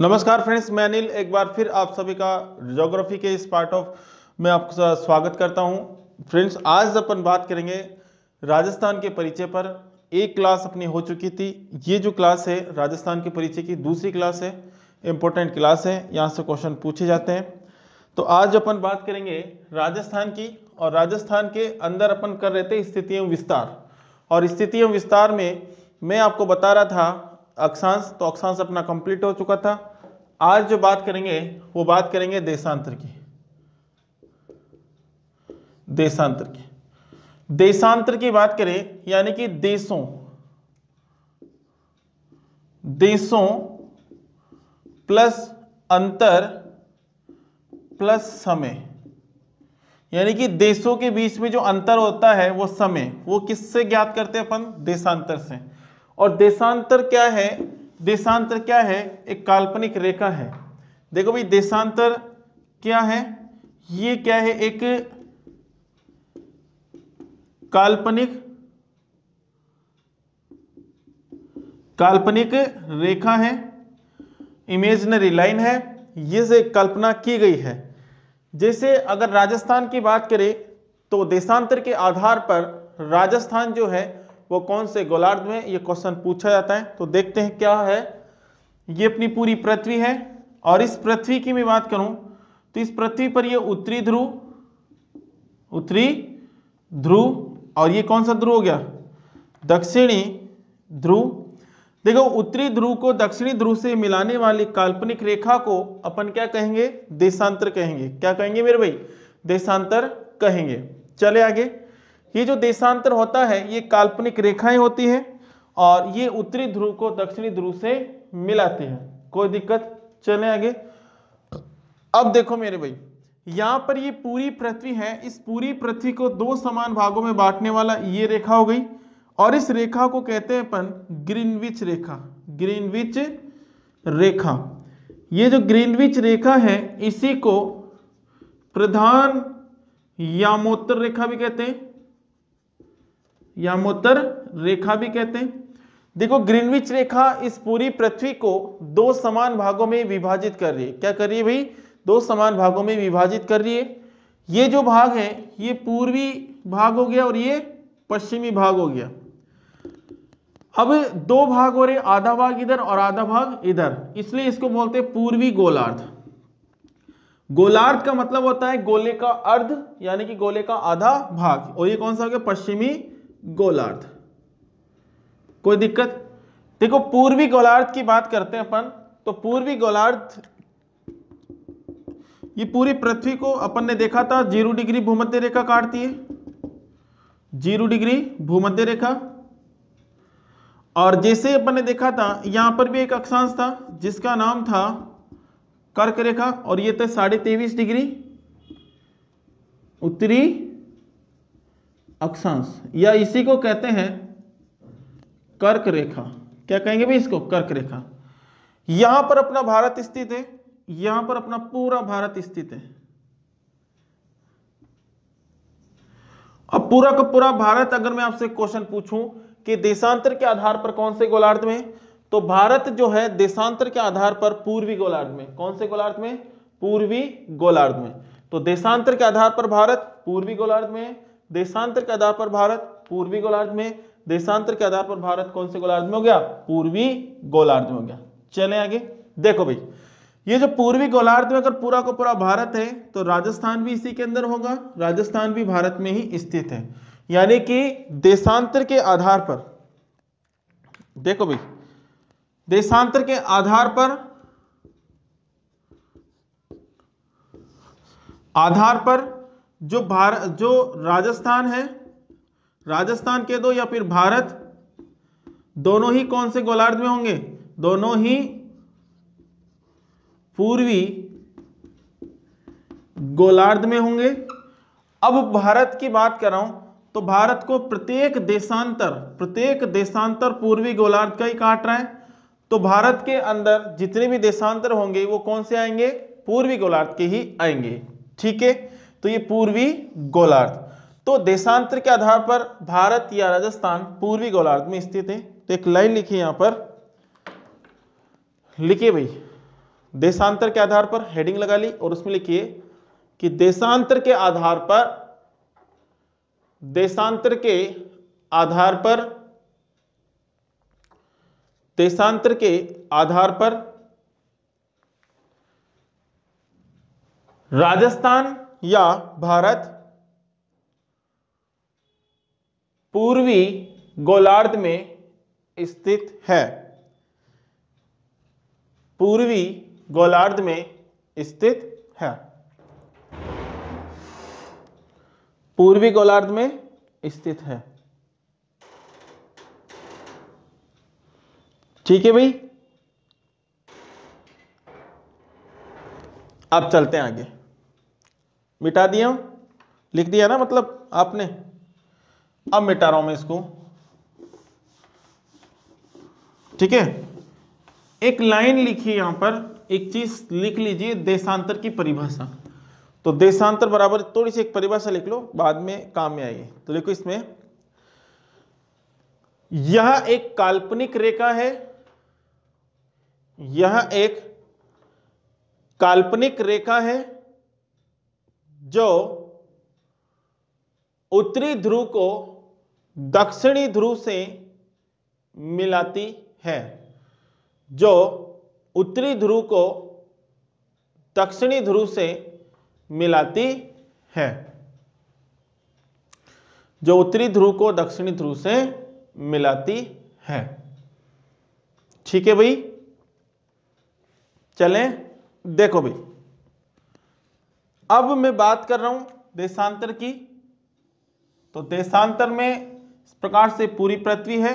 नमस्कार फ्रेंड्स मैं अनिल एक बार फिर आप सभी का जोग्राफी के इस पार्ट ऑफ में आपका स्वागत करता हूं फ्रेंड्स आज अपन बात करेंगे राजस्थान के परिचय पर एक क्लास अपनी हो चुकी थी ये जो क्लास है राजस्थान के परिचय की दूसरी क्लास है इम्पोर्टेंट क्लास है यहाँ से क्वेश्चन पूछे जाते हैं तो आज अपन बात करेंगे राजस्थान की और राजस्थान के अंदर अपन कर रहे थे स्थिति एवं विस्तार और स्थिति एवं विस्तार में मैं आपको बता रहा था अक्षांश तो अक्षांश अपना कंप्लीट हो चुका था आज जो बात करेंगे वो बात करेंगे देशांतर की देशांतर की देशांतर की बात करें यानी कि देशों देशों प्लस अंतर प्लस समय यानी कि देशों के बीच में जो अंतर होता है वो समय वो किससे ज्ञात करते हैं अपन देशांतर से और देशांतर क्या है देशांतर क्या है एक काल्पनिक रेखा है देखो भाई देशांतर क्या है ये क्या है एक काल्पनिक काल्पनिक रेखा है इमेजनरी लाइन है ये से कल्पना की गई है जैसे अगर राजस्थान की बात करें तो देशांतर के आधार पर राजस्थान जो है वो कौन से गोलार्ध में ये क्वेश्चन पूछा जाता है तो देखते हैं क्या है ये अपनी पूरी पृथ्वी है और इस पृथ्वी की मैं बात करूं तो इस पृथ्वी पर ये उत्तरी ध्रुव उत्तरी ध्रुव और ये कौन सा ध्रुव हो गया दक्षिणी ध्रुव देखो उत्तरी ध्रुव को दक्षिणी ध्रुव से मिलाने वाली काल्पनिक रेखा को अपन क्या कहेंगे देशांतर कहेंगे क्या कहेंगे मेरे भाई देशांतर कहेंगे चले आगे ये जो देशांतर होता है ये काल्पनिक रेखाएं होती है और ये उत्तरी ध्रुव को दक्षिणी ध्रुव से मिलाती हैं कोई दिक्कत चले आगे अब देखो मेरे भाई यहां पर ये पूरी पृथ्वी है इस पूरी पृथ्वी को दो समान भागों में बांटने वाला ये रेखा हो गई और इस रेखा को कहते हैं अपन ग्रीनविच रेखा ग्रीनविच रेखा ये जो ग्रीनविच रेखा है इसी को प्रधान यामोत्तर रेखा भी कहते हैं यामोत्तर रेखा भी कहते हैं देखो ग्रीनविच रेखा इस पूरी पृथ्वी को दो समान भागों में विभाजित कर रही है क्या कर रही है भाई दो समान भागों में विभाजित कर रही है ये जो भाग है ये पूर्वी भाग हो गया और ये पश्चिमी भाग हो गया अब दो भाग हो रहे आधा भाग इधर और आधा भाग इधर इसलिए इसको बोलते हैं पूर्वी गोलार्ध गोलार्ध का मतलब होता है गोले का अर्ध यानी कि गोले का आधा भाग और ये कौन सा हो गया पश्चिमी गोलार्ध कोई दिक्कत देखो पूर्वी गोलार्ध की बात करते हैं अपन तो पूर्वी गोलार्ध ये पूरी पृथ्वी को अपन ने देखा था जीरो डिग्री भूमध्य रेखा काटती है जीरो डिग्री भूमध्य रेखा और जैसे अपन ने देखा था यहां पर भी एक अक्षांश था जिसका नाम था कर्क रेखा और ये थे साढ़े तेईस डिग्री उत्तरी अक्षांश या इसी को कहते हैं कर्क रेखा क्या कहेंगे भाई इसको कर्क रेखा यहां पर अपना भारत स्थित है यहां पर अपना पूरा भारत स्थित है अब पूरा का पूरा भारत अगर मैं आपसे क्वेश्चन पूछूं कि देशांतर के आधार पर कौन से गोलार्ध में तो भारत जो है देशांतर के आधार पर पूर्वी गोलार्ध में कौन से गोलार्ध में पूर्वी गोलार्ध में तो देशांतर के आधार पर भारत पूर्वी गोलार्ध में देशांतर के आधार पर भारत पूर्वी गोलार्ध में देशांतर के आधार पर भारत कौन से गोलार्ध में हो गया पूर्वी गोलार्ध में हो गया चले आगे देखो भाई ये जो पूर्वी गोलार्ध में अगर पूरा का पूरा भारत है तो राजस्थान भी इसी के अंदर होगा राजस्थान भी भारत में ही स्थित है यानी कि देशांतर के आधार पर देखो भाई देशांतर के आधार पर आधार पर जो भारत जो राजस्थान है राजस्थान के दो या फिर भारत दोनों ही कौन से गोलार्ध में होंगे दोनों ही पूर्वी गोलार्ध में होंगे अब भारत की बात कर रहा हूं तो भारत को प्रत्येक देशांतर प्रत्येक देशांतर पूर्वी गोलार्ध का ही काट रहा है तो भारत के अंदर जितने भी देशांतर होंगे वो कौन से आएंगे पूर्वी गोलार्ध के ही आएंगे ठीक है तो ये पूर्वी गोलार्ध तो देशांतर के आधार पर भारत या राजस्थान पूर्वी गोलार्ध में स्थित है तो एक लाइन लिखी यहां पर लिखिए भाई देशांतर के आधार पर हेडिंग लगा ली और उसमें लिखिए कि देशांतर के आधार पर देशांतर के आधार पर देशांतर के आधार पर राजस्थान या भारत पूर्वी गोलार्ध में स्थित है पूर्वी गोलार्ध में स्थित है पूर्वी गोलार्ध में स्थित है ठीक है भाई अब चलते हैं आगे मिटा दिया लिख दिया ना मतलब आपने अब मिटा रहा हूं मैं इसको ठीक है एक लाइन लिखी यहां पर एक चीज लिख लीजिए देशांतर की परिभाषा तो देशांतर बराबर थोड़ी सी एक परिभाषा लिख लो बाद में काम में आएगी तो देखो इसमें यह एक काल्पनिक रेखा है यह एक काल्पनिक रेखा है जो उत्तरी ध्रुव को दक्षिणी ध्रुव से मिलाती है जो उत्तरी ध्रुव को दक्षिणी ध्रुव से मिलाती है जो उत्तरी ध्रुव को दक्षिणी ध्रुव से मिलाती है ठीक है भाई चलें देखो भाई अब मैं बात कर रहा हूं देशांतर की तो देशांतर में इस प्रकार से पूरी पृथ्वी है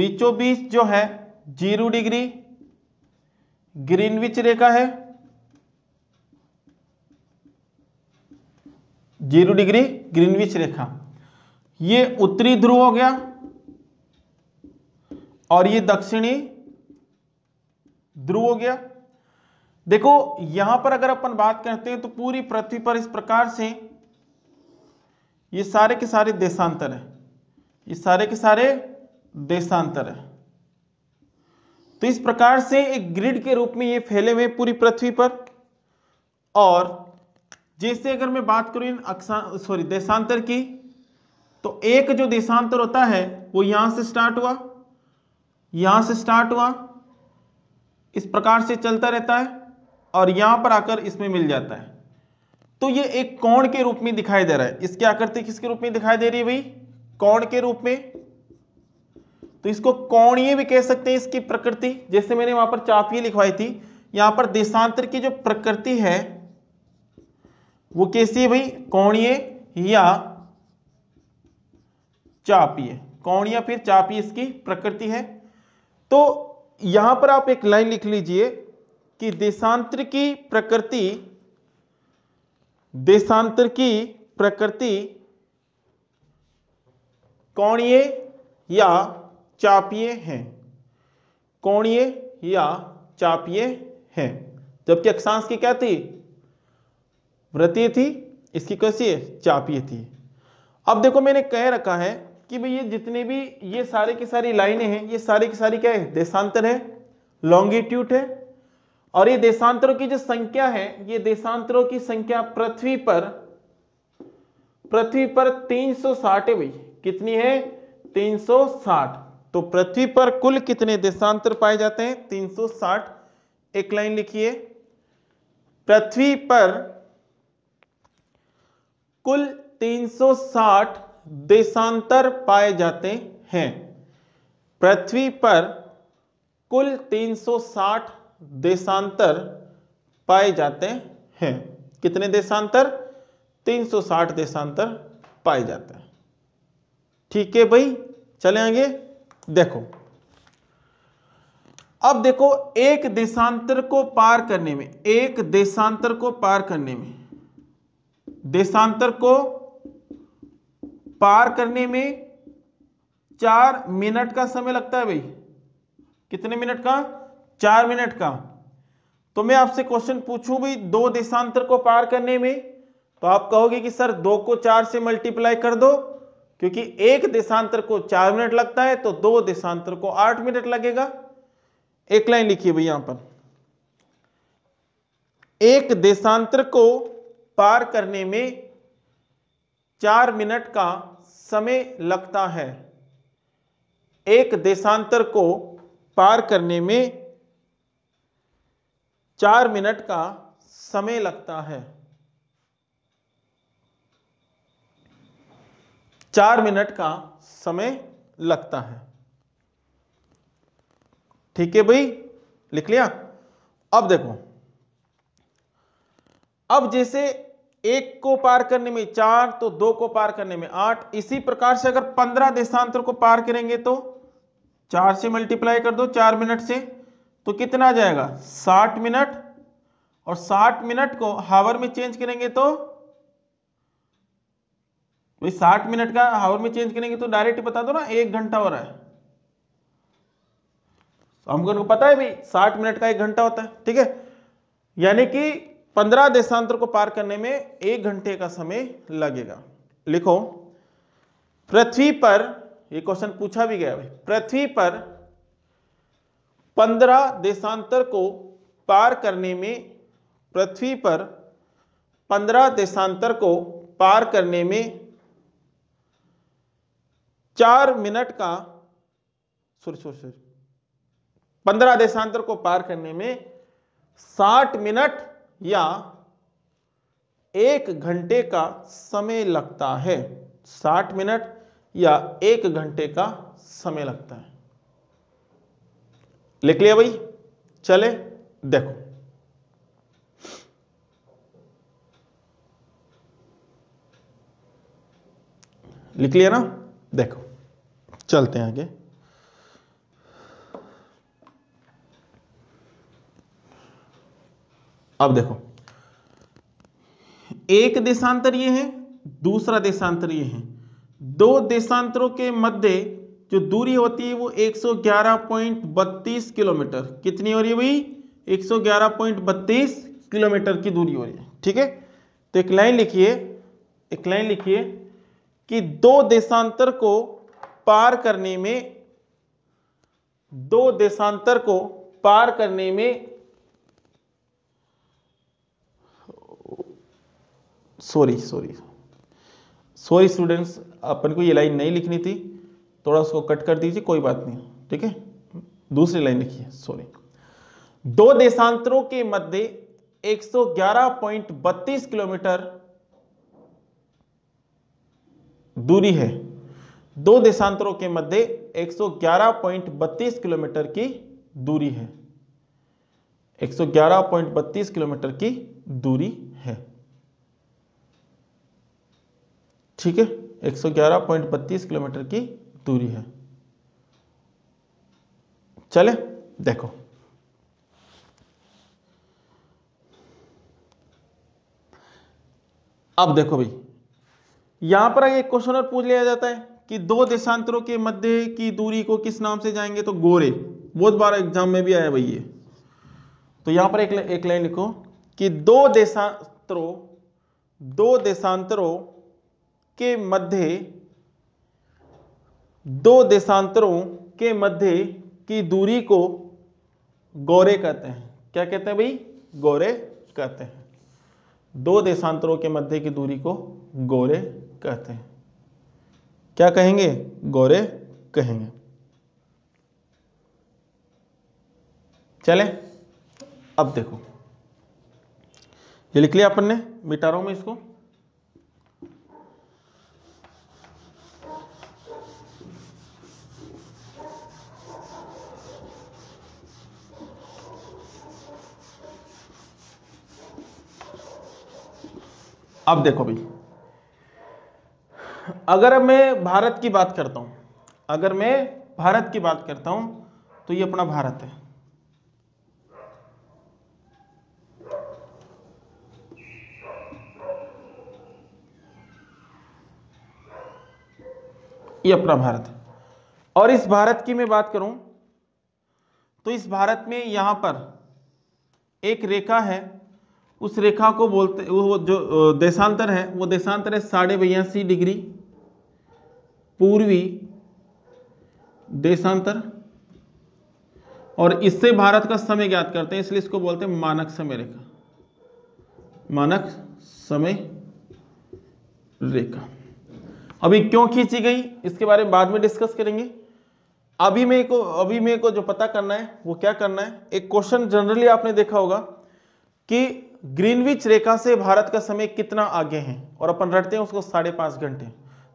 बीचों बीच जो है जीरो डिग्री ग्रीनविच रेखा है जीरो डिग्री ग्रीनविच रेखा ये उत्तरी ध्रुव हो गया और ये दक्षिणी ध्रुव हो गया देखो यहां पर अगर अपन बात करते हैं तो पूरी पृथ्वी पर इस प्रकार से ये सारे के सारे देशांतर है ये सारे के सारे देशांतर है तो इस प्रकार से एक ग्रिड के रूप में ये फैले हुए पूरी पृथ्वी पर और जैसे अगर मैं बात करूं सॉरी देशांतर की तो एक जो देशांतर होता है वो यहां से स्टार्ट हुआ यहां से स्टार्ट हुआ इस प्रकार से चलता रहता है और यहां पर आकर इसमें मिल जाता है तो ये एक कोण के रूप में दिखाई दे रहा है इसकी आकृति किसके रूप में दिखाई दे रही है भाई कोण के रूप में तो इसको कोणीय भी कह सकते हैं इसकी प्रकृति जैसे मैंने वहां पर चापीय लिखवाई थी यहां पर देशांतर की जो प्रकृति है वो कैसी है भाई कोणीय या चापीय कोणीय फिर चापी इसकी प्रकृति है तो यहां पर आप एक लाइन लिख लीजिए कि देशांतर की प्रकृति देशांतर की प्रकृति कोणीय या चापीय है कोणीय या चापीय है जबकि अक्षांश की क्या थी व्रतीय थी इसकी कैसी है चापीय थी अब देखो मैंने कह रखा है कि भाई ये जितने भी ये सारे की सारी लाइनें हैं ये सारी की सारी क्या है देशांतर है लॉन्गिट्यूड है और ये देशांतरों की जो संख्या है ये देशांतरों की संख्या पृथ्वी पर पृथ्वी पर 360 है भाई कितनी है 360 तो पृथ्वी पर कुल कितने देशांतर पाए जाते हैं 360 एक लाइन लिखिए पृथ्वी पर कुल 360 देशांतर पाए जाते हैं पृथ्वी पर कुल 360 देशांतर पाए जाते हैं कितने देशांतर 360 देशांतर पाए जाते हैं ठीक है भाई चले आगे देखो अब देखो एक देशांतर को पार करने में एक देशांतर को पार करने में देशांतर को पार करने में चार मिनट का समय लगता है भाई कितने मिनट का चार मिनट का तो मैं आपसे क्वेश्चन पूछूं भी दो देशांतर को पार करने में तो आप कहोगे कि सर दो को चार से मल्टीप्लाई कर दो क्योंकि एक देशांतर को चार मिनट लगता है तो दो देशांतर को आठ मिनट लगेगा एक लाइन लिखिए भाई यहां पर एक देशांतर को पार करने में चार मिनट का समय लगता है एक देशांतर को पार करने में चार मिनट का समय लगता है चार मिनट का समय लगता है ठीक है भाई लिख लिया अब देखो अब जैसे एक को पार करने में चार तो दो को पार करने में आठ इसी प्रकार से अगर पंद्रह देशांतर को पार करेंगे तो चार से मल्टीप्लाई कर दो चार मिनट से तो कितना आ जाएगा 60 मिनट और 60 मिनट को हावर में चेंज करेंगे तो भाई 60 मिनट का हावर में चेंज करेंगे तो डायरेक्ट बता दो ना एक घंटा हो रहा है हमको तो पता है भाई 60 मिनट का एक घंटा होता है ठीक है यानी कि 15 देशांतर को पार करने में एक घंटे का समय लगेगा लिखो पृथ्वी पर ये क्वेश्चन पूछा भी गया भाई पृथ्वी पर पंद्रह देशांतर को पार करने में पृथ्वी पर पंद्रह देशांतर को पार करने में चार मिनट का सॉरी सॉरी सॉरी पंद्रह देशांतर को पार करने में साठ मिनट या एक घंटे का समय लगता है साठ मिनट या एक घंटे का समय लगता है लिख लिया भाई चले देखो लिख लिया ना देखो चलते हैं आगे अब देखो एक देशांतर ये है दूसरा देशांतर ये है दो देशांतरों के मध्य जो दूरी होती है वो 111.32 किलोमीटर कितनी हो रही है भाई 111.32 किलोमीटर की दूरी हो रही है ठीक है तो एक लाइन लिखिए एक लाइन लिखिए कि दो देशांतर को पार करने में दो देशांतर को पार करने में सॉरी सॉरी सॉरी स्टूडेंट्स अपन को ये लाइन नहीं लिखनी थी थोड़ा उसको कट कर दीजिए कोई बात नहीं ठीक है दूसरी लाइन लिखिए सॉरी दो देशांतरों के मध्य 111.32 किलोमीटर दूरी है दो देशांतरों के मध्य 111.32 किलोमीटर की दूरी है 111.32 किलोमीटर की दूरी है ठीक है 111.32 किलोमीटर की दूरी है चले देखो अब देखो भाई यहां पर एक क्वेश्चन और पूछ लिया जाता है कि दो देशांतरों के मध्य की दूरी को किस नाम से जाएंगे तो गोरे बहुत बार एग्जाम में भी आया भाई ये तो यहां पर एक एक लाइन लिखो कि दो देशांतरों दो देशांतरों के मध्य दो देशांतरों के मध्य की दूरी को गौरे कहते हैं क्या कहते हैं भाई गौरे कहते हैं दो देशांतरों के मध्य की दूरी को गौरे कहते हैं क्या कहेंगे गौरे कहेंगे चले अब देखो ये लिख लिया अपन ने मिटारों में इसको अब देखो भाई अगर मैं भारत की बात करता हूं अगर मैं भारत की बात करता हूं तो ये अपना भारत है ये अपना भारत है और इस भारत की मैं बात करूं तो इस भारत में यहां पर एक रेखा है उस रेखा को बोलते वो जो देशांतर है वो देशांतर है साढ़े बयासी डिग्री पूर्वी देशांतर और इससे भारत का समय ज्ञात करते हैं इसलिए इसको बोलते हैं मानक समय रेखा मानक समय रेखा अभी क्यों खींची गई इसके बारे में बाद में डिस्कस करेंगे अभी मेरे को अभी मेरे को जो पता करना है वो क्या करना है एक क्वेश्चन जनरली आपने देखा होगा कि ग्रीनविच रेखा से भारत का समय कितना आगे है और अपन रटते हैं उसको साढ़े पांच घंटे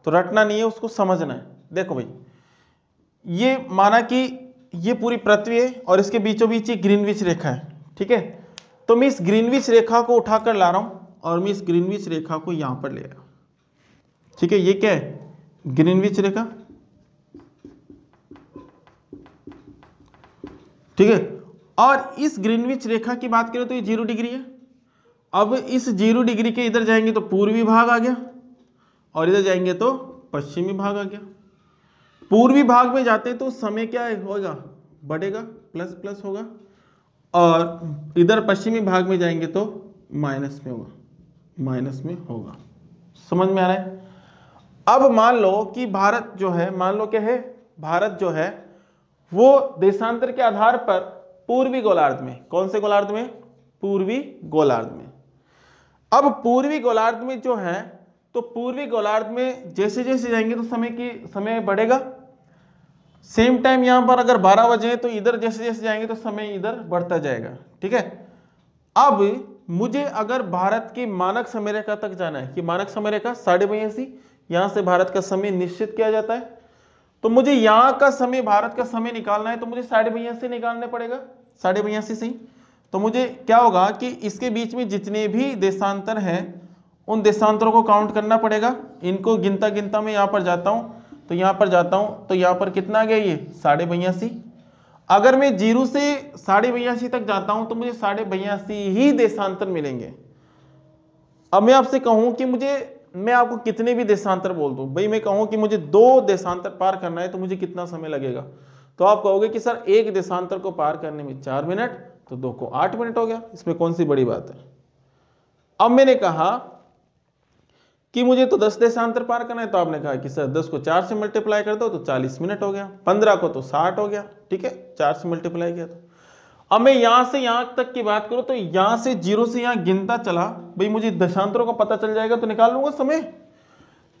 तो रटना नहीं है उसको समझना है देखो भाई ये माना कि ये पूरी पृथ्वी है और इसके बीचों बीच ही ग्रीनविच रेखा है ठीक है तो मैं इस ग्रीनविच रेखा को उठाकर ला रहा हूं और मैं इस ग्रीनविच रेखा को यहां पर ले रहा हूं ठीक है ये क्या है ग्रीनविच रेखा ठीक है और इस ग्रीनविच रेखा की बात करें तो ये जीरो डिग्री है अब इस जीरो डिग्री के इधर जाएंगे तो पूर्वी भाग आ गया और इधर जाएंगे तो पश्चिमी भाग आ गया पूर्वी भाग में जाते तो समय क्या होगा बढ़ेगा प्लस प्लस होगा और इधर पश्चिमी भाग में जाएंगे तो माइनस में होगा माइनस में होगा समझ में आ रहा है अब मान लो कि भारत जो है मान लो क्या है भारत जो है वो देशांतर के आधार पर पूर्वी गोलार्ध में कौन से गोलार्ध में पूर्वी गोलार्ध में अब पूर्वी गोलार्ध में जो है तो पूर्वी गोलार्ध में जैसे जैसे जाएंगे तो समय की समय बढ़ेगा सेम टाइम यहां पर अगर 12 बजे तो इधर जैसे जैसे जाएंगे तो समय इधर बढ़ता जाएगा ठीक है अब मुझे अगर भारत की मानक समय रेखा तक जाना है कि मानक समय रेखा साढ़े बयासी यहां से भारत का समय निश्चित किया जाता है तो मुझे यहां का समय भारत का समय निकालना है तो मुझे साढ़े बयासी निकालना पड़ेगा साढ़े बयासी से ही तो मुझे क्या होगा कि इसके बीच में जितने भी देशांतर हैं उन देशांतरों को काउंट करना पड़ेगा इनको गिनता गिनता मैं यहाँ पर जाता हूँ तो यहाँ पर जाता हूँ तो यहाँ पर कितना आ गया ये साढ़े बयासी अगर मैं जीरो से साढ़े बयासी तक जाता हूँ तो मुझे साढ़े बयासी ही देशांतर मिलेंगे अब मैं आपसे कहूँ कि मुझे मैं आपको कितने भी देशांतर बोल दूँ भाई मैं कहूँ कि मुझे दो देशांतर पार करना है तो मुझे कितना समय लगेगा तो आप कहोगे कि सर एक देशांतर को पार करने में चार मिनट तो दो को आठ मिनट हो गया इसमें कौन सी बड़ी बात है अब मैंने कहा कि मुझे तो दस देशांतर पार करना है तो आपने कहा कि सर दस को चार से मल्टीप्लाई कर दो तो चालीस मिनट हो गया पंद्रह को तो साठ हो गया ठीक है चार से मल्टीप्लाई किया तो अब मैं यहां से यहां तक की बात करूं तो यहां से जीरो से यहां गिनता चला भाई मुझे दशांतरों का पता चल जाएगा तो निकाल लूंगा समय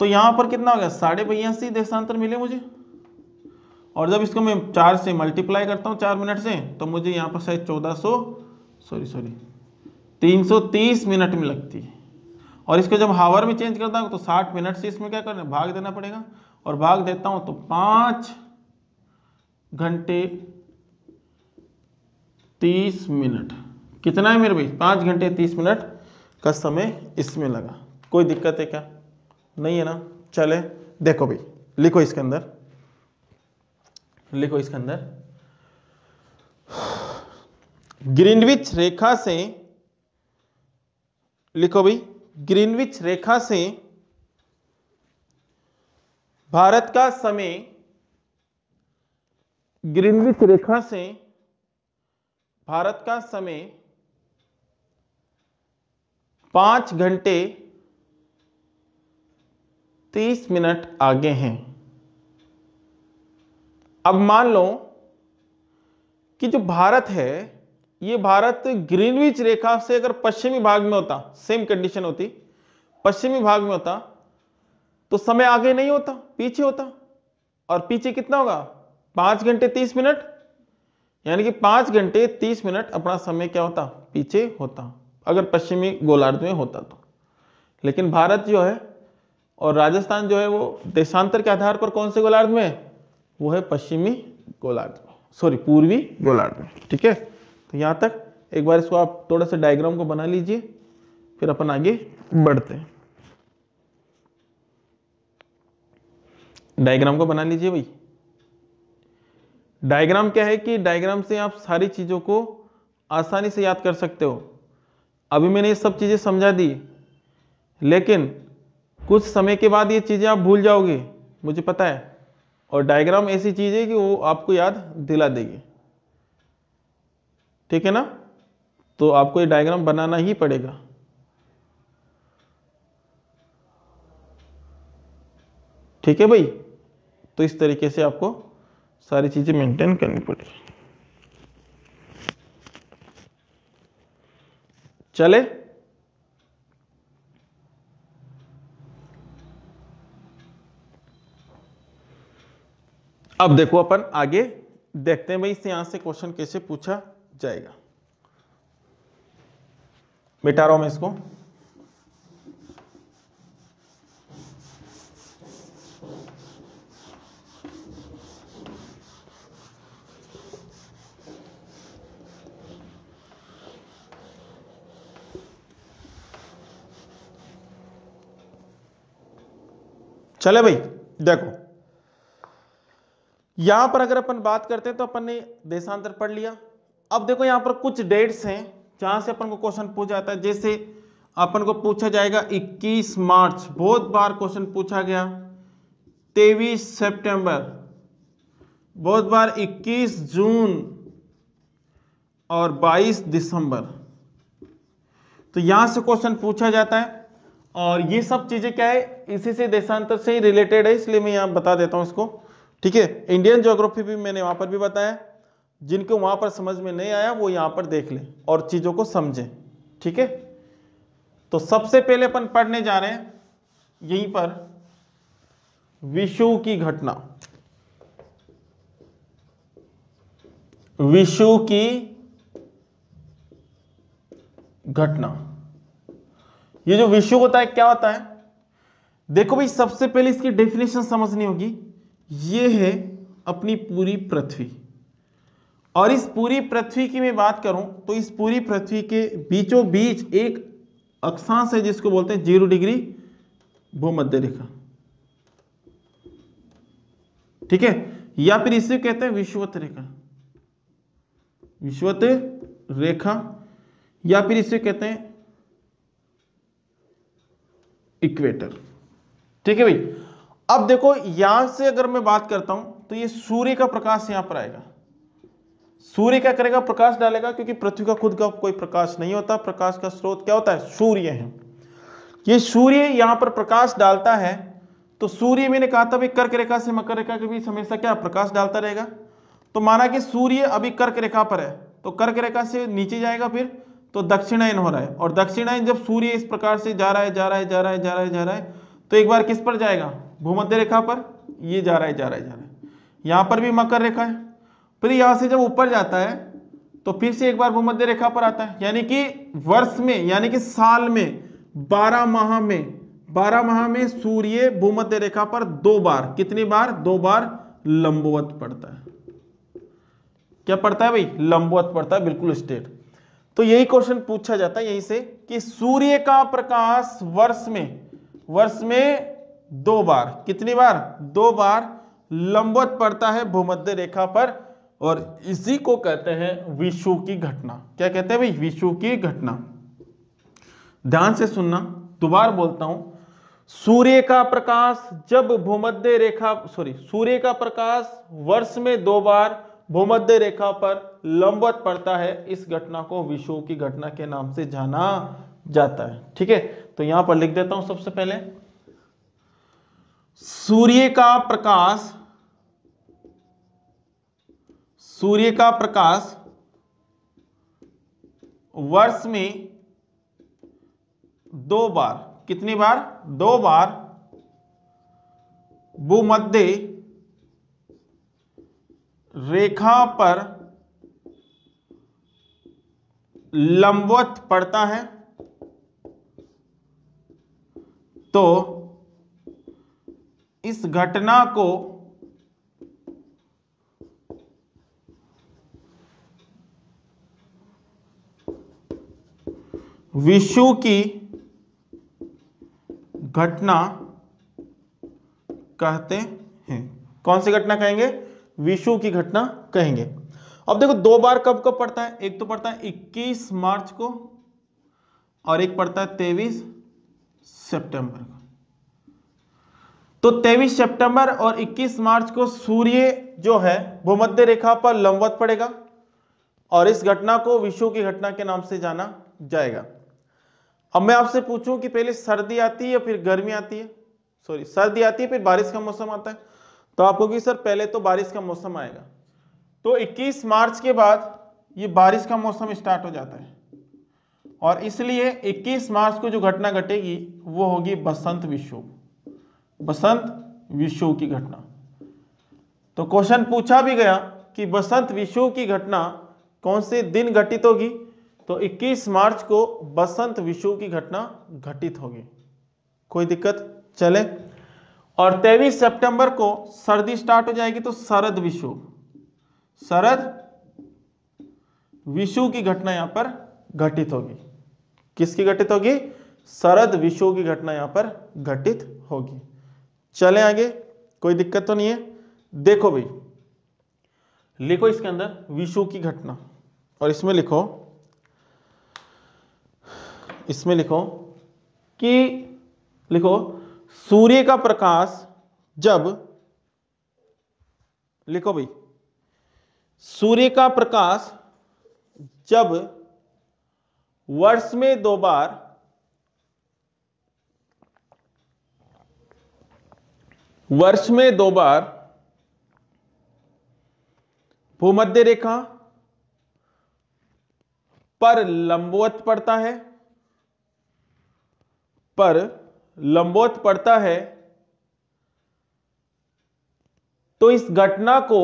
तो यहां पर कितना हो गया साढ़े बयासी देशांतर मिले मुझे और जब इसको मैं चार से मल्टीप्लाई करता हूँ चार मिनट से तो मुझे यहाँ पर शायद चौदह सौ सॉरी सॉरी तीन सौ तीस मिनट में लगती है और इसको जब हावर में चेंज करता हूँ तो साठ मिनट से इसमें क्या करना भाग देना पड़ेगा और भाग देता हूँ तो पाँच घंटे तीस मिनट कितना है मेरे भाई पाँच घंटे तीस मिनट का समय इसमें लगा कोई दिक्कत है क्या नहीं है ना चले देखो भाई लिखो इसके अंदर लिखो इसके अंदर ग्रीनविच रेखा से लिखो भाई ग्रीनविच रेखा से भारत का समय ग्रीनविच रेखा से भारत का समय पांच घंटे तीस मिनट आगे हैं अब मान लो कि जो भारत है ये भारत ग्रीनविच रेखा से अगर पश्चिमी भाग में होता सेम कंडीशन होती पश्चिमी भाग में होता तो समय आगे नहीं होता पीछे होता और पीछे कितना होगा पांच घंटे तीस मिनट यानी कि पांच घंटे तीस मिनट अपना समय क्या होता पीछे होता अगर पश्चिमी गोलार्ध में होता तो लेकिन भारत जो है और राजस्थान जो है वो देशांतर के आधार पर कौन से गोलार्ध में है वो है पश्चिमी गोलार्ध सॉरी पूर्वी गोलार्ध में ठीक है तो यहाँ तक एक बार इसको आप थोड़ा सा डायग्राम को बना लीजिए फिर अपन आगे बढ़ते हैं डायग्राम को बना लीजिए भाई डायग्राम क्या है कि डायग्राम से आप सारी चीज़ों को आसानी से याद कर सकते हो अभी मैंने ये सब चीज़ें समझा दी लेकिन कुछ समय के बाद ये चीज़ें आप भूल जाओगे मुझे पता है और डायग्राम ऐसी चीज़ है कि वो आपको याद दिला देगी ठीक है ना तो आपको ये डायग्राम बनाना ही पड़ेगा ठीक है भाई तो इस तरीके से आपको सारी चीज़ें मेंटेन करनी पड़ेगी चले अब देखो अपन आगे देखते हैं भाई इससे यहां से क्वेश्चन कैसे पूछा जाएगा मिटा रहा हूं मैं इसको चले भाई देखो यहां पर अगर अपन बात करते हैं तो अपन ने देशांतर पढ़ लिया अब देखो यहां पर कुछ डेट्स हैं जहां से अपन को क्वेश्चन पूछा जाता है जैसे अपन को पूछा जाएगा 21 मार्च बहुत बार क्वेश्चन पूछा गया 23 सितंबर बहुत बार 21 जून और 22 दिसंबर तो यहां से क्वेश्चन पूछा जाता है और ये सब चीजें क्या है इसी से देशांतर से ही रिलेटेड है इसलिए मैं यहां बता देता हूं इसको ठीक है इंडियन ज्योग्राफी भी मैंने वहां पर भी बताया जिनको वहां पर समझ में नहीं आया वो यहां पर देख ले और चीज़ों को समझे ठीक है तो सबसे पहले अपन पढ़ने जा रहे हैं यहीं पर विषु की घटना विषु की घटना ये जो विषु होता है क्या होता है देखो भाई सबसे पहले इसकी डेफिनेशन समझनी होगी ये है अपनी पूरी पृथ्वी और इस पूरी पृथ्वी की मैं बात करूं तो इस पूरी पृथ्वी के बीचों बीच एक अक्षांश है जिसको बोलते हैं जीरो डिग्री भूमध्य रेखा ठीक है या फिर इसे कहते हैं विश्वत रेखा विश्वत रेखा या फिर इसे कहते हैं इक्वेटर ठीक है भाई अब देखो यहां से अगर मैं बात करता हूं तो ये सूर्य का प्रकाश यहां पर आएगा सूर्य क्या करेगा प्रकाश डालेगा क्योंकि पृथ्वी का खुद का कोई प्रकाश नहीं होता प्रकाश का स्रोत क्या होता है सूर्य है ये सूर्य यहां पर प्रकाश डालता है तो सूर्य मैंने कहा था भी कर्क रेखा से मकर रेखा के बीच हमेशा क्या प्रकाश डालता रहेगा तो माना कि सूर्य अभी कर्क रेखा पर है तो कर्क रेखा से नीचे जाएगा फिर तो दक्षिणायन हो रहा है और दक्षिणायन जब सूर्य इस प्रकार से जा रहा है जा रहा है जा रहा है जा रहा है जा रहा है तो एक बार किस पर जाएगा भूमध्य रेखा पर ये जा रहा है जा रहा है जा रहा है यहाँ पर भी मकर रेखा है फिर यहाँ से जब ऊपर जाता है तो फिर से एक बार भूमध्य रेखा पर आता है यानी कि वर्ष में यानी कि साल में बारह माह में बारह माह में सूर्य भूमध्य रेखा पर दो बार कितनी बार दो बार लंबवत पड़ता है क्या पड़ता है भाई लंबवत पड़ता है बिल्कुल स्टेट तो यही क्वेश्चन पूछा जाता है यही से कि सूर्य का प्रकाश वर्ष में वर्ष में दो बार कितनी बार दो बार लंबवत पड़ता है भूमध्य रेखा पर और इसी को कहते हैं विषु की घटना क्या कहते हैं भाई विषु की घटना ध्यान से सुनना दोबार बोलता हूं सूर्य का प्रकाश जब भूमध्य रेखा सॉरी सूर्य का प्रकाश वर्ष में दो बार भूमध्य रेखा पर लंबवत पड़ता है इस घटना को विषु की घटना के नाम से जाना जाता है ठीक है तो यहां पर लिख देता हूं सबसे पहले सूर्य का प्रकाश सूर्य का प्रकाश वर्ष में दो बार कितनी बार दो बार भूमध्य रेखा पर लंबवत पड़ता है तो इस घटना को विषु की घटना कहते हैं कौन सी घटना कहेंगे विषु की घटना कहेंगे अब देखो दो बार कब कब पड़ता है एक तो पड़ता है 21 मार्च को और एक पड़ता है 23 सितंबर को तो 23 सितंबर और 21 मार्च को सूर्य जो है भूमध्य रेखा पर लंबवत पड़ेगा और इस घटना को विश्व की घटना के नाम से जाना जाएगा अब मैं आपसे पूछूं कि पहले सर्दी आती है या फिर गर्मी आती है सॉरी सर्दी आती है फिर बारिश का मौसम आता है तो आपको कि सर पहले तो बारिश का मौसम आएगा तो 21 मार्च के बाद ये बारिश का मौसम स्टार्ट हो जाता है और इसलिए 21 मार्च को जो घटना घटेगी वो होगी बसंत विक्षोभ बसंत विषु की घटना तो क्वेश्चन पूछा भी गया कि बसंत विषु की घटना कौन से दिन घटित होगी तो 21 मार्च को बसंत विषु की घटना घटित होगी कोई दिक्कत चले और 23 सितंबर को सर्दी स्टार्ट हो जाएगी तो शरद विषु शरद विषु की घटना यहां पर घटित होगी किसकी घटित होगी शरद विषु की घटना यहां पर घटित होगी चलें आगे कोई दिक्कत तो नहीं है देखो भाई लिखो इसके अंदर विशु की घटना और इसमें लिखो इसमें लिखो कि लिखो सूर्य का प्रकाश जब लिखो भाई सूर्य का प्रकाश जब वर्ष में दो बार वर्ष में दो बार भूमध्य रेखा पर लंबवत पड़ता है पर लंबवत पड़ता है तो इस घटना को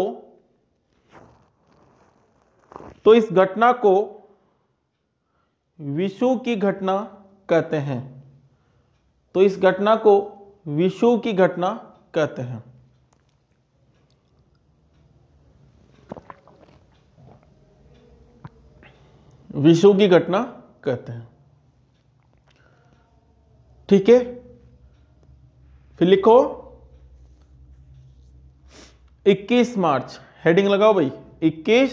तो इस घटना को विषु की घटना कहते हैं तो इस घटना को विषु की घटना कहते हैं विषु की घटना कहते हैं ठीक है फिर लिखो 21 मार्च हेडिंग लगाओ भाई 21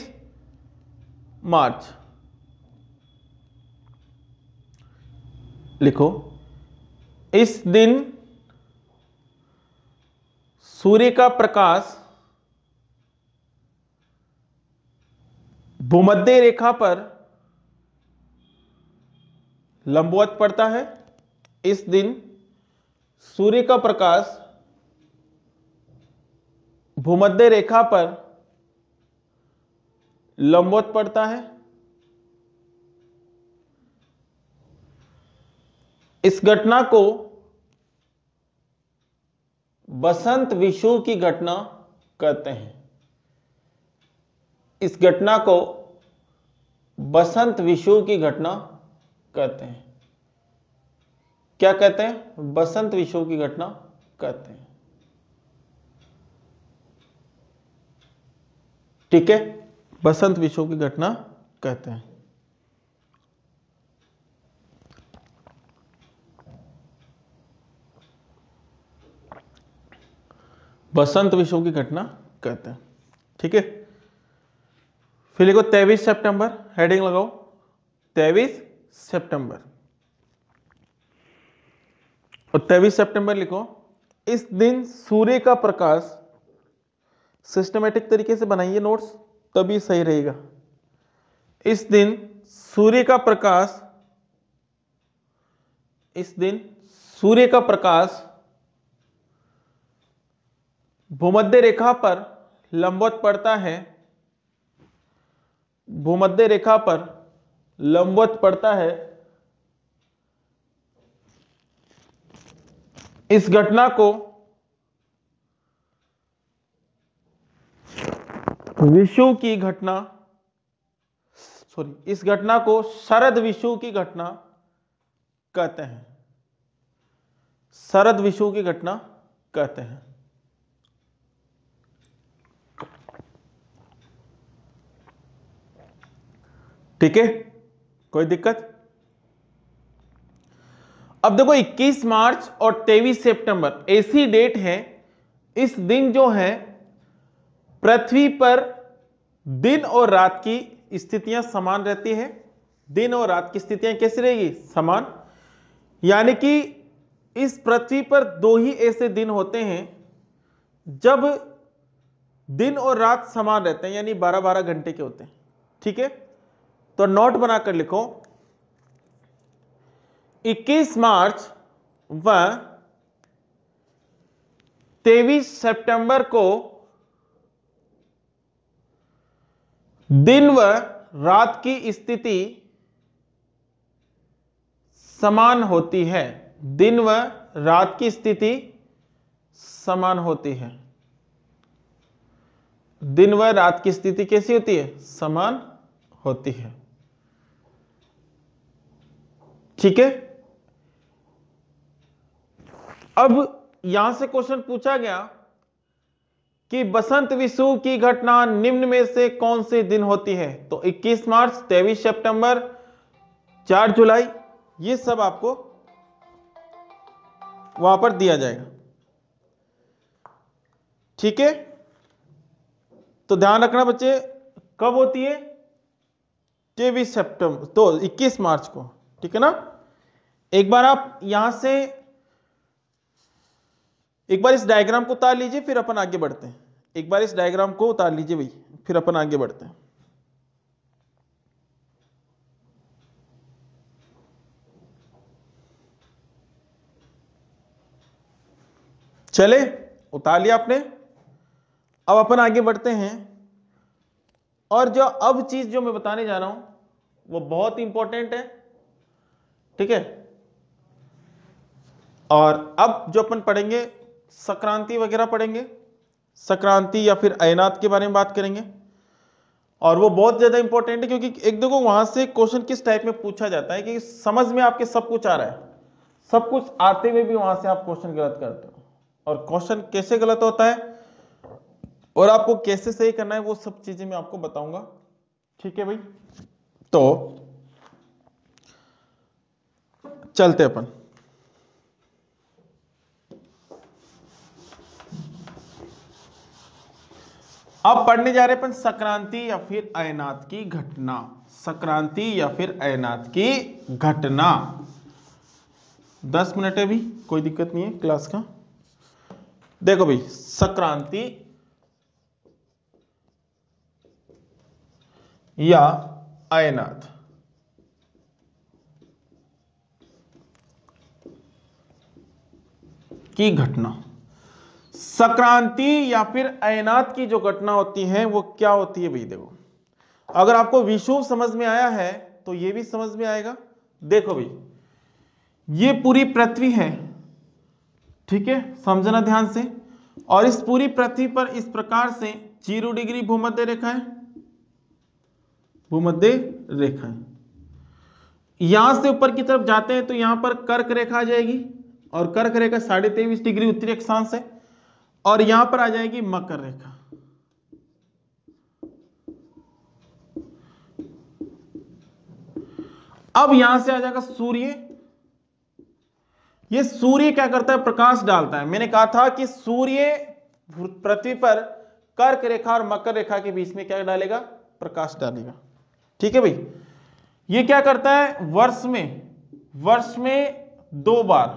मार्च लिखो इस दिन सूर्य का प्रकाश भूमध्य रेखा पर लंबवत पड़ता है इस दिन सूर्य का प्रकाश भूमध्य रेखा पर लंबवत पड़ता है इस घटना को बसंत विषु की घटना कहते हैं इस घटना को बसंत विषु की घटना कहते हैं क्या कहते हैं बसंत विषु की घटना कहते हैं ठीक है बसंत विषु की घटना कहते हैं बसंत विश्व की घटना कहते हैं ठीक है फिर लिखो तेईस सितंबर हेडिंग लगाओ तेईस सितंबर और तेईस सितंबर लिखो इस दिन सूर्य का प्रकाश सिस्टमेटिक तरीके से बनाइए नोट्स तभी सही रहेगा इस दिन सूर्य का प्रकाश इस दिन सूर्य का प्रकाश भूमध्य रेखा पर लंबवत पड़ता है भूमध्य रेखा पर लंबवत पड़ता है इस घटना को विषु की घटना सॉरी इस घटना को शरद विषु की घटना कहते हैं शरद विषु की घटना कहते हैं ठीक है कोई दिक्कत अब देखो 21 मार्च और 23 सितंबर ऐसी डेट है इस दिन जो है पृथ्वी पर दिन और रात की स्थितियां समान रहती है दिन और रात की स्थितियां कैसी रहेगी समान यानी कि इस पृथ्वी पर दो ही ऐसे दिन होते हैं जब दिन और रात समान रहते हैं यानी 12-12 घंटे के होते हैं ठीक है तो नोट बनाकर लिखो 21 मार्च व 23 सितंबर को दिन व रात की स्थिति समान होती है दिन व रात की स्थिति समान होती है दिन व रात की स्थिति कैसी होती है समान होती है ठीक है अब यहां से क्वेश्चन पूछा गया कि बसंत विशु की घटना निम्न में से कौन से दिन होती है तो 21 मार्च 23 सितंबर 4 जुलाई ये सब आपको वहां पर दिया जाएगा ठीक है तो ध्यान रखना बच्चे कब होती है तेईस सितंबर तो 21 मार्च को ठीक है ना एक बार आप यहां से एक बार इस डायग्राम को उतार लीजिए फिर अपन आगे बढ़ते हैं एक बार इस डायग्राम को उतार लीजिए भाई फिर अपन आगे बढ़ते हैं चले उतार लिया आपने अब अपन आगे बढ़ते हैं और जो अब चीज जो मैं बताने जा रहा हूं वो बहुत इंपॉर्टेंट है ठीक है और अब जो अपन पढ़ेंगे संक्रांति वगैरह पढ़ेंगे संक्रांति या फिर अयनात के बारे में बात करेंगे और वो बहुत ज़्यादा इंपॉर्टेंट है क्योंकि एक देखो वहां से क्वेश्चन किस टाइप में पूछा जाता है कि समझ में आपके सब कुछ आ रहा है सब कुछ आते हुए भी वहां से आप क्वेश्चन गलत करते हो और क्वेश्चन कैसे गलत होता है और आपको कैसे सही करना है वो सब चीज़ें मैं आपको बताऊंगा ठीक है भाई तो चलते अपन अब पढ़ने जा रहे अपन संक्रांति या फिर अयनाथ की घटना संक्रांति या फिर अयनाथ की घटना दस मिनट है भी कोई दिक्कत नहीं है क्लास का देखो भाई संक्रांति या अयनाथ की घटना संक्रांति या फिर ऐनात की जो घटना होती है वो क्या होती है भाई देखो अगर आपको विषु समझ में आया है तो ये भी समझ में आएगा देखो भाई ये पूरी पृथ्वी है ठीक है समझना ध्यान से और इस पूरी पृथ्वी पर इस प्रकार से जीरो डिग्री भूमध्य रेखा है भूमध्य रेखा है यहां से ऊपर की तरफ जाते हैं तो यहां पर कर्क रेखा आ जाएगी और कर्क रेखा साढ़े तेईस डिग्री उत्तरी अक्षांश है और यहां पर आ जाएगी मकर रेखा अब यहां से आ जाएगा सूर्य ये सूर्य क्या करता है प्रकाश डालता है मैंने कहा था कि सूर्य पृथ्वी पर कर्क रेखा और मकर रेखा के बीच में क्या डालेगा प्रकाश डालेगा ठीक है भाई ये क्या करता है वर्ष में वर्ष में दो बार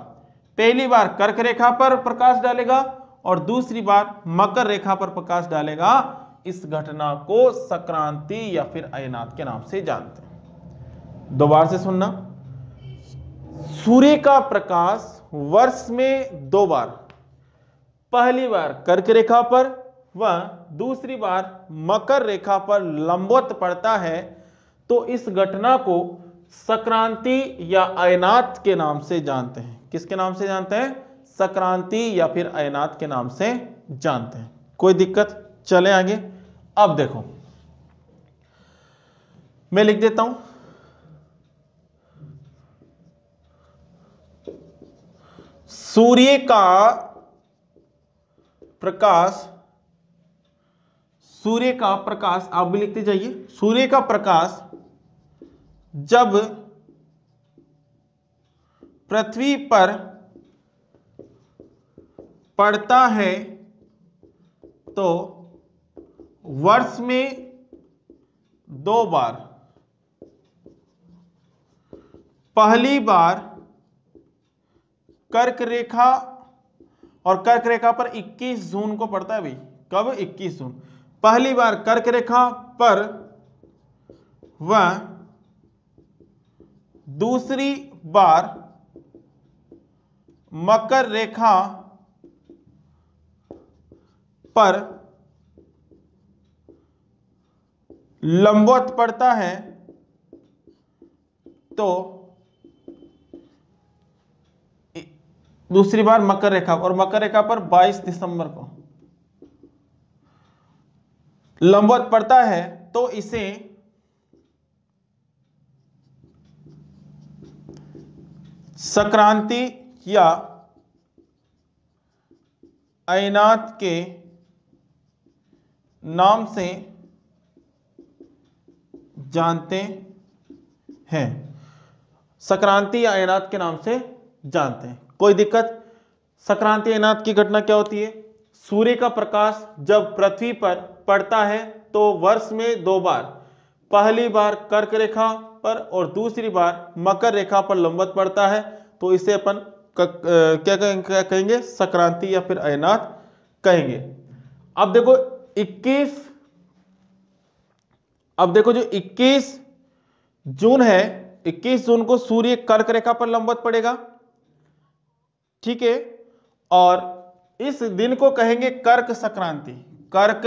पहली बार कर्क रेखा पर प्रकाश डालेगा और दूसरी बार मकर रेखा पर प्रकाश डालेगा इस घटना को संक्रांति या फिर अयनाथ के नाम से जानते हैं दोबारा से सुनना सूर्य का प्रकाश वर्ष में दो बार पहली बार कर्क रेखा पर व दूसरी बार मकर रेखा पर लंबवत पड़ता है तो इस घटना को संक्रांति या अयनाथ के नाम से जानते हैं किसके नाम से जानते हैं संक्रांति या फिर अयनात के नाम से जानते हैं कोई दिक्कत चले आगे अब देखो मैं लिख देता हूं सूर्य का प्रकाश सूर्य का प्रकाश आप भी लिखते जाइए सूर्य का प्रकाश जब पृथ्वी पर पढ़ता है तो वर्ष में दो बार पहली बार कर्क रेखा और कर्क रेखा पर 21 जून को पड़ता है भाई कब 21 जून पहली बार कर्क रेखा पर वह दूसरी बार मकर रेखा पर लंबवत पड़ता है तो दूसरी बार मकर रेखा और मकर रेखा पर 22 दिसंबर को लंबवत पड़ता है तो इसे संक्रांति या अनाथ के नाम से जानते हैं संक्रांति या अनाथ के नाम से जानते हैं कोई दिक्कत संक्रांति अनाथ की घटना क्या होती है सूर्य का प्रकाश जब पृथ्वी पर पड़ता है तो वर्ष में दो बार पहली बार कर्क रेखा पर और दूसरी बार मकर रेखा पर लंबत पड़ता है तो इसे अपन क्या कहेंगे संक्रांति या फिर अयनाथ कहेंगे अब देखो 21 अब देखो जो 21 जून है 21 जून को सूर्य कर्क रेखा पर लंबवत पड़ेगा ठीक है और इस दिन को कहेंगे कर्क संक्रांति कर्क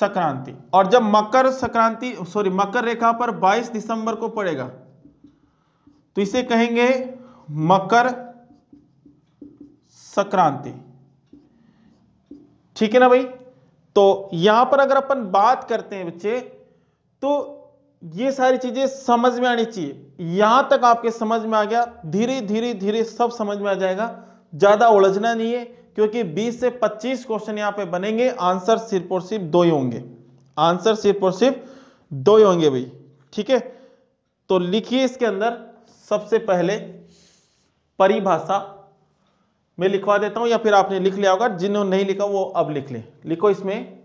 संक्रांति और जब मकर संक्रांति सॉरी मकर रेखा पर 22 दिसंबर को पड़ेगा तो इसे कहेंगे मकर संक्रांति ठीक है ना भाई तो यहां पर अगर अपन बात करते हैं बच्चे तो ये सारी चीजें समझ में आनी चाहिए यहां तक आपके समझ में आ गया धीरे धीरे धीरे सब समझ में आ जाएगा ज्यादा उलझना नहीं है क्योंकि 20 से 25 क्वेश्चन यहां पे बनेंगे आंसर सिर्फ और सिर्फ दो ही होंगे आंसर सिर्फ और सिर्फ दो ही होंगे भाई ठीक है तो लिखिए इसके अंदर सबसे पहले परिभाषा मैं लिखवा देता हूं या फिर आपने लिख लिया होगा जिन्होंने नहीं लिखा वो अब लिख लें लिखो इसमें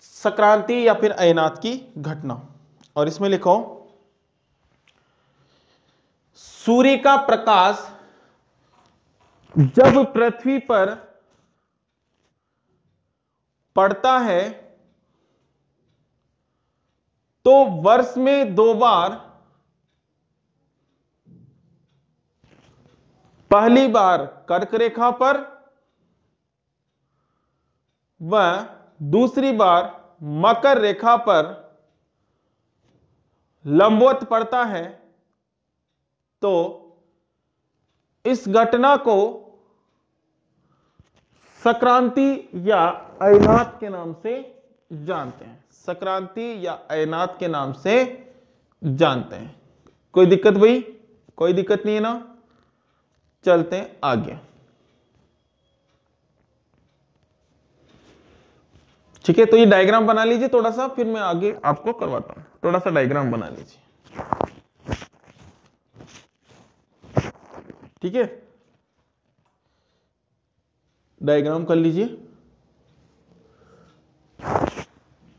संक्रांति या फिर अयनात की घटना और इसमें लिखो सूर्य का प्रकाश जब पृथ्वी पर पड़ता है तो वर्ष में दो बार पहली बार कर्क रेखा पर व दूसरी बार मकर रेखा पर लंबवत पड़ता है तो इस घटना को संक्रांति या अयनात के नाम से जानते हैं संक्रांति या अयनात के नाम से जानते हैं कोई दिक्कत भाई कोई दिक्कत नहीं है ना चलते हैं आगे ठीक है तो ये डायग्राम बना लीजिए थोड़ा सा फिर मैं आगे आपको करवाता हूं थोड़ा सा डायग्राम बना लीजिए ठीक है डायग्राम कर लीजिए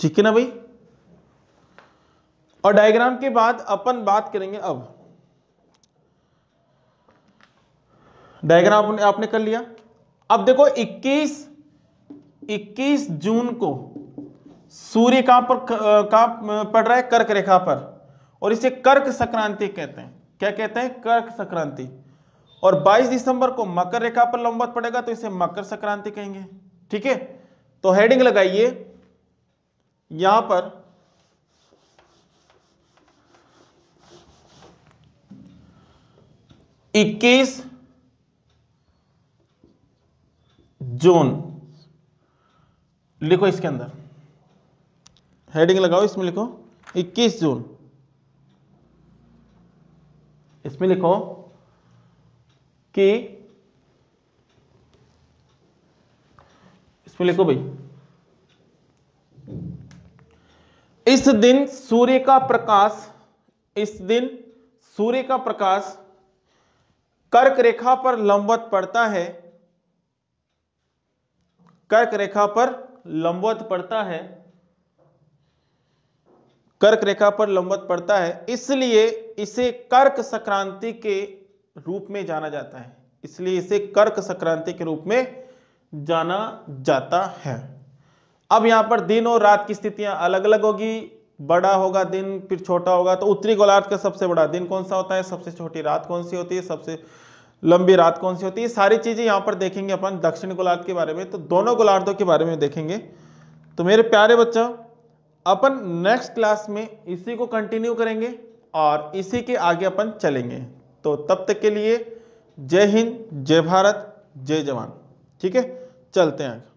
ठीक है ना भाई और डायग्राम के बाद अपन बात करेंगे अब डायग्राम आपने आपने कर लिया अब देखो 21 21 जून को सूर्य कहां पर कहां पड़ रहा है कर्क रेखा पर और इसे कर्क संक्रांति कहते हैं क्या कहते हैं कर्क संक्रांति और 22 दिसंबर को मकर रेखा पर लंबवत पड़ेगा तो इसे मकर संक्रांति कहेंगे ठीक है तो हेडिंग लगाइए यहां पर इक्कीस जोन लिखो इसके अंदर हेडिंग लगाओ इसमें लिखो 21 जून इसमें लिखो कि इसमें लिखो भाई इस दिन सूर्य का प्रकाश इस दिन सूर्य का प्रकाश कर्क रेखा पर लंबवत पड़ता है कर्क रेखा पर लंबवत पड़ता है कर्क रेखा पर लंबवत पड़ता है इसलिए इसे कर्क संक्रांति के रूप में जाना जाता है इसलिए इसे कर्क संक्रांति के रूप में जाना जाता है अब यहां पर दिन और रात की स्थितियां अलग अलग होगी बड़ा होगा दिन फिर छोटा होगा तो उत्तरी गोलार्ध का सबसे बड़ा दिन कौन सा होता है सबसे छोटी रात कौन सी होती है सबसे लंबी रात कौन सी होती है सारी चीज़ें यहाँ पर देखेंगे अपन दक्षिण गोलार्ध के बारे में तो दोनों गोलार्धों के बारे में देखेंगे तो मेरे प्यारे बच्चा अपन नेक्स्ट क्लास में इसी को कंटिन्यू करेंगे और इसी के आगे अपन चलेंगे तो तब तक के लिए जय हिंद जय भारत जय जवान ठीक है चलते हैं